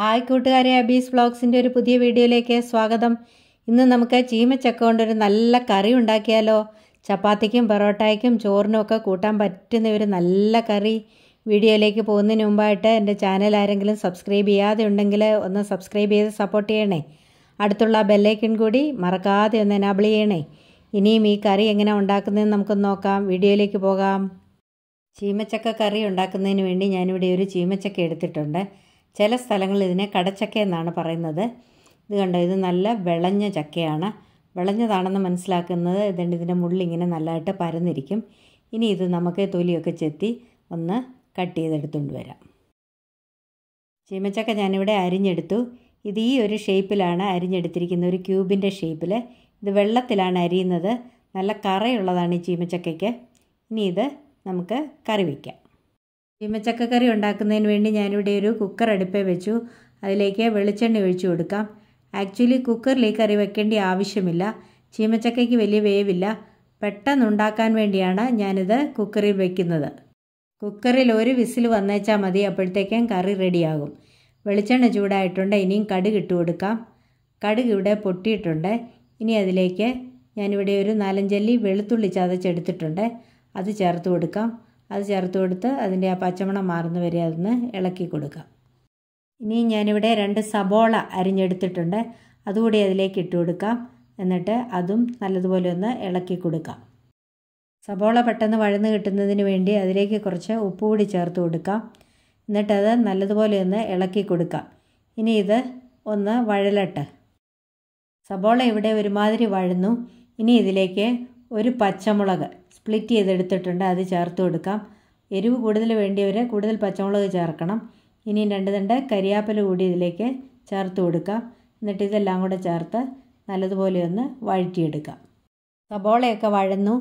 hi കൂട്ടുകാരെ അബീസ് ബ്ലോഗ്സിൻ്റെ ഒരു പുതിയ വീഡിയോയിലേക്ക് സ്വാഗതം ഇന്ന് നമുക്ക് ചീമച്ചക്ക കൊണ്ടൊരു നല്ല കറി ഉണ്ടാക്കിയാലോ ചപ്പാത്തിക്കും പൊറോട്ടയ്ക്കും ചോറിനും ഒക്കെ കൂട്ടാൻ പറ്റുന്ന ഒരു നല്ല കറി വീഡിയോയിലേക്ക് പോകുന്നതിന് മുമ്പായിട്ട് എൻ്റെ ചാനൽ ആരെങ്കിലും സബ്സ്ക്രൈബ് ചെയ്യാതെ ഉണ്ടെങ്കിൽ ഒന്ന് സബ്സ്ക്രൈബ് ചെയ്ത് സപ്പോർട്ട് ചെയ്യണേ അടുത്തുള്ള ബെല്ലൈക്കൺ കൂടി മറക്കാതെ ഒന്ന് എനാബിൾ ചെയ്യണേ ഇനിയും ഈ കറി എങ്ങനെ ഉണ്ടാക്കുന്നതെന്ന് നമുക്കൊന്ന് നോക്കാം വീഡിയോയിലേക്ക് പോകാം ചീമച്ചക്ക കറി ഉണ്ടാക്കുന്നതിന് വേണ്ടി ഞാനിവിടെ ഒരു ചീമച്ചക്ക എടുത്തിട്ടുണ്ട് ചില സ്ഥലങ്ങളിൽ ഇതിനെ കടച്ചക്ക എന്നാണ് പറയുന്നത് ഇത് കണ്ടോ ഇത് നല്ല വിളഞ്ഞ ചക്കയാണ് വിളഞ്ഞതാണെന്ന് മനസ്സിലാക്കുന്നത് ഇതുണ്ട് ഇതിൻ്റെ മുള്ളിങ്ങനെ നല്ലതായിട്ട് പരന്നിരിക്കും ഇനി ഇത് നമുക്ക് തൊലിയൊക്കെ ചെത്തി ഒന്ന് കട്ട് ചെയ്തെടുത്തുകൊണ്ട് വരാം ചീമച്ചക്ക ഞാനിവിടെ അരിഞ്ഞെടുത്തു ഇത് ഈ ഒരു ഷേപ്പിലാണ് അരിഞ്ഞെടുത്തിരിക്കുന്ന ഒരു ക്യൂബിൻ്റെ ഷേപ്പിൽ ഇത് വെള്ളത്തിലാണ് അരിയുന്നത് നല്ല കറയുള്ളതാണ് ഈ ചീമച്ചക്കയ്ക്ക് ഇനി ഇത് നമുക്ക് കറി വയ്ക്കാം ചീമച്ചക്കക്കറി ഉണ്ടാക്കുന്നതിന് വേണ്ടി ഞാനിവിടെ ഒരു കുക്കർ അടുപ്പേ വെച്ചു അതിലേക്ക് വെളിച്ചെണ്ണ ഒഴിച്ചു കൊടുക്കാം ആക്ച്വലി കുക്കറിൽ കറി വെക്കേണ്ട ആവശ്യമില്ല ചീമച്ചക്കയ്ക്ക് വലിയ വേവില്ല പെട്ടെന്നുണ്ടാക്കാൻ വേണ്ടിയാണ് ഞാനിത് കുക്കറിൽ വെക്കുന്നത് കുക്കറിൽ ഒരു വിസിൽ വന്നേച്ചാൽ മതി അപ്പോഴത്തേക്കും കറി റെഡിയാകും വെളിച്ചെണ്ണ ചൂടായിട്ടുണ്ട് ഇനിയും കടുക് ഇട്ട് കൊടുക്കാം കടുക് ഇവിടെ പൊട്ടിയിട്ടുണ്ട് ഇനി അതിലേക്ക് ഞാനിവിടെ ഒരു നാലഞ്ചല്ലി വെളുത്തുള്ളി ചതച്ചെടുത്തിട്ടുണ്ട് അത് ചേർത്ത് കൊടുക്കാം അത് ചേർത്ത് കൊടുത്ത് അതിൻ്റെ ആ പച്ചമണം മാറുന്ന വരെ അതൊന്ന് ഇളക്കി കൊടുക്കാം ഇനി ഞാനിവിടെ രണ്ട് സബോള അരിഞ്ഞെടുത്തിട്ടുണ്ട് അതുകൂടി അതിലേക്ക് ഇട്ട് കൊടുക്കാം എന്നിട്ട് അതും നല്ലതുപോലെ ഒന്ന് ഇളക്കി കൊടുക്കാം സബോള പെട്ടെന്ന് വഴന്ന് കിട്ടുന്നതിന് വേണ്ടി അതിലേക്ക് കുറച്ച് ഉപ്പ് കൂടി ചേർത്ത് കൊടുക്കാം എന്നിട്ടത് നല്ലതുപോലെ ഒന്ന് ഇളക്കി കൊടുക്കാം ഇനി ഇത് ഒന്ന് വഴലട്ടെ സബോള ഇവിടെ ഒരുമാതിരി വഴന്നു ഇനി ഇതിലേക്ക് ഒരു പച്ചമുളക് സ്പ്ലിറ്റ് ചെയ്തെടുത്തിട്ടുണ്ട് അത് ചേർത്ത് കൊടുക്കാം എരിവ് കൂടുതൽ വേണ്ടിയവർ കൂടുതൽ പച്ചമുളക് ചേർക്കണം ഇനി രണ്ട് തണ്ട് കരിയാപ്പല കൂടി ഇതിലേക്ക് ചേർത്ത് കൊടുക്കാം എന്നിട്ട് ഇതെല്ലാം കൂടെ ചേർത്ത് നല്ലതുപോലെ ഒന്ന് വഴറ്റിയെടുക്കാം സബോളയൊക്കെ വഴന്നു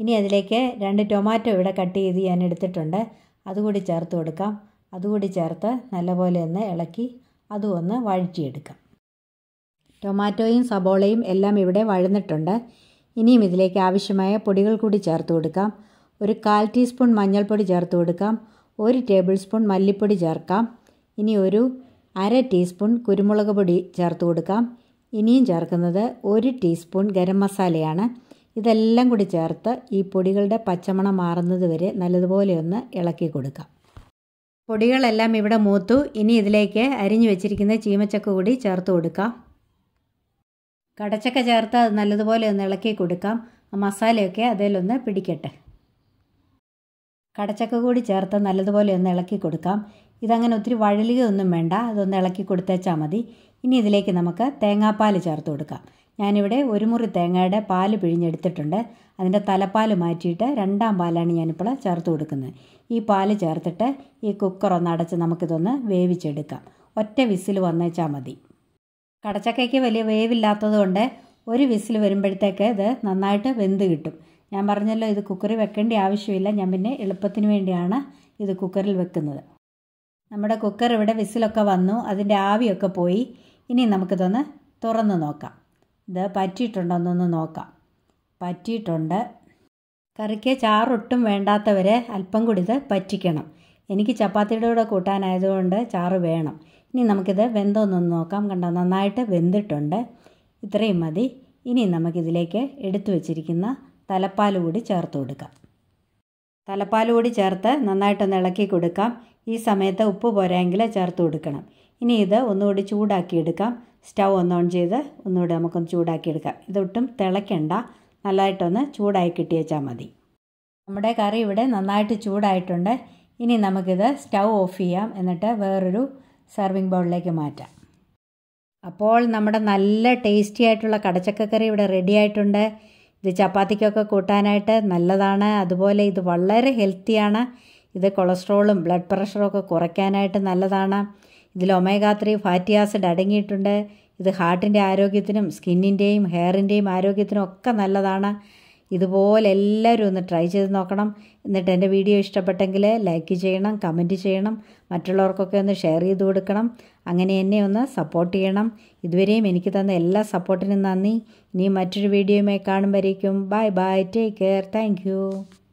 ഇനി അതിലേക്ക് രണ്ട് ടൊമാറ്റോ ഇവിടെ കട്ട് ചെയ്ത് ഞാൻ എടുത്തിട്ടുണ്ട് അതുകൂടി ചേർത്ത് കൊടുക്കാം അതുകൂടി ചേർത്ത് നല്ലപോലെ ഒന്ന് ഇളക്കി അതും ഒന്ന് വഴറ്റിയെടുക്കാം ടൊമാറ്റോയും സബോളയും എല്ലാം ഇവിടെ വഴന്നിട്ടുണ്ട് ഇനിയും ഇതിലേക്ക് ആവശ്യമായ പൊടികൾ കൂടി ചേർത്ത് കൊടുക്കാം ഒരു കാൽ ടീസ്പൂൺ മഞ്ഞൾപ്പൊടി ചേർത്ത് കൊടുക്കാം ഒരു ടേബിൾ സ്പൂൺ മല്ലിപ്പൊടി ചേർക്കാം ഇനി ഒരു അര ടീസ്പൂൺ കുരുമുളക് പൊടി ചേർത്ത് കൊടുക്കാം ഇനിയും ചേർക്കുന്നത് ഒരു ടീസ്പൂൺ ഗരം മസാലയാണ് ഇതെല്ലാം കൂടി ചേർത്ത് ഈ പൊടികളുടെ പച്ചമണം മാറുന്നത് വരെ നല്ലതുപോലെ ഒന്ന് ഇളക്കി കൊടുക്കാം പൊടികളെല്ലാം ഇവിടെ മൂത്തു ഇനി ഇതിലേക്ക് അരിഞ്ഞു വെച്ചിരിക്കുന്ന ചീമച്ചക്ക കൂടി ചേർത്ത് കൊടുക്കാം കടച്ചക്ക ചേർത്ത് അത് നല്ലതുപോലെ ഒന്ന് ഇളക്കി കൊടുക്കാം ആ മസാലയൊക്കെ അതിലൊന്ന് പിടിക്കട്ടെ കടച്ചക്ക കൂടി ചേർത്ത് നല്ലതുപോലെ ഒന്ന് ഇളക്കി കൊടുക്കാം ഇതങ്ങനെ ഒത്തിരി വഴലുകയൊന്നും വേണ്ട അതൊന്ന് ഇളക്കി കൊടുത്തേച്ചാൽ മതി ഇനി ഇതിലേക്ക് നമുക്ക് തേങ്ങാപ്പാൽ ചേർത്ത് കൊടുക്കാം ഞാനിവിടെ ഒരു മുറി തേങ്ങയുടെ പാൽ പിഴിഞ്ഞെടുത്തിട്ടുണ്ട് അതിൻ്റെ തലപ്പാൽ മാറ്റിയിട്ട് രണ്ടാം പാലാണ് ഞാനിപ്പോൾ ചേർത്ത് കൊടുക്കുന്നത് ഈ പാൽ ചേർത്തിട്ട് ഈ കുക്കർ ഒന്ന് അടച്ച് നമുക്കിതൊന്ന് വേവിച്ചെടുക്കാം ഒറ്റ വിസിൽ വന്നേച്ചാൽ മതി കടച്ചക്കയ്ക്ക് വലിയ വേവില്ലാത്തതുകൊണ്ട് ഒരു വിസിൽ വരുമ്പോഴത്തേക്ക് ഇത് നന്നായിട്ട് വെന്ത് കിട്ടും ഞാൻ പറഞ്ഞല്ലോ ഇത് കുക്കറിൽ വെക്കേണ്ട ആവശ്യമില്ല ഞാൻ പിന്നെ എളുപ്പത്തിന് വേണ്ടിയാണ് ഇത് കുക്കറിൽ വെക്കുന്നത് നമ്മുടെ കുക്കർ ഇവിടെ വിസിലൊക്കെ വന്നു അതിൻ്റെ ആവിയൊക്കെ പോയി ഇനി നമുക്കിതൊന്ന് തുറന്ന് നോക്കാം ഇത് പറ്റിയിട്ടുണ്ടോന്നൊന്ന് നോക്കാം പറ്റിയിട്ടുണ്ട് കറിക്ക് ചാറൊട്ടും വേണ്ടാത്തവരെ അല്പം കൂടി ഇത് പറ്റിക്കണം എനിക്ക് ചപ്പാത്തിയുടെ കൂടെ കൂട്ടാനായതുകൊണ്ട് ചാറ് വേണം ഇനി നമുക്കിത് വെന്തോന്നൊന്ന് നോക്കാം കണ്ടോ നന്നായിട്ട് വെന്തിട്ടുണ്ട് ഇത്രയും മതി ഇനി നമുക്കിതിലേക്ക് എടുത്തു വച്ചിരിക്കുന്ന തലപ്പാൽ കൂടി ചേർത്ത് കൊടുക്കാം തലപ്പാൽ കൂടി ചേർത്ത് നന്നായിട്ടൊന്ന് ഇളക്കി കൊടുക്കാം ഈ സമയത്ത് ഉപ്പ് പോരായെങ്കിൽ ചേർത്ത് കൊടുക്കണം ഇനി ഇത് ഒന്നുകൂടി ചൂടാക്കിയെടുക്കാം സ്റ്റൗ ഒന്ന് ഓൺ ചെയ്ത് ഒന്നുകൂടി നമുക്കൊന്ന് ചൂടാക്കിയെടുക്കാം ഇതൊട്ടും തിളയ്ക്കണ്ട നല്ലതായിട്ടൊന്ന് ചൂടായി കിട്ടിയേച്ചാൽ മതി നമ്മുടെ കറി ഇവിടെ നന്നായിട്ട് ചൂടായിട്ടുണ്ട് ഇനി നമുക്കിത് സ്റ്റൗ ഓഫ് ചെയ്യാം എന്നിട്ട് വേറൊരു സർവിങ് ബൗളിലേക്ക് മാറ്റാം അപ്പോൾ നമ്മുടെ നല്ല ടേസ്റ്റി ആയിട്ടുള്ള കടച്ചക്കക്കറി ഇവിടെ റെഡി ആയിട്ടുണ്ട് ഇത് ചപ്പാത്തിക്കൊക്കെ കൂട്ടാനായിട്ട് നല്ലതാണ് അതുപോലെ ഇത് വളരെ ഹെൽത്തിയാണ് ഇത് കൊളസ്ട്രോളും ബ്ലഡ് പ്രഷറും ഒക്കെ കുറയ്ക്കാനായിട്ട് നല്ലതാണ് ഇതിൽ ഒമേഗ ത്രീ ഫാറ്റി ആസിഡ് അടങ്ങിയിട്ടുണ്ട് ഇത് ഹാർട്ടിൻ്റെ ആരോഗ്യത്തിനും സ്കിന്നിൻ്റെയും ഹെയറിൻ്റെയും ആരോഗ്യത്തിനും ഒക്കെ നല്ലതാണ് ഇതുപോലെ എല്ലാവരും ഒന്ന് ട്രൈ ചെയ്ത് നോക്കണം എന്നിട്ട് എൻ്റെ വീഡിയോ ഇഷ്ടപ്പെട്ടെങ്കിൽ ലൈക്ക് ചെയ്യണം കമൻറ്റ് ചെയ്യണം മറ്റുള്ളവർക്കൊക്കെ ഒന്ന് ഷെയർ ചെയ്ത് കൊടുക്കണം അങ്ങനെ എന്നെ ഒന്ന് സപ്പോർട്ട് ചെയ്യണം ഇതുവരെയും എനിക്ക് തന്ന എല്ലാ സപ്പോർട്ടിനും നന്ദി ഇനി മറ്റൊരു വീഡിയോയുമായി കാണുമ്പോഴേക്കും bye bye take care thank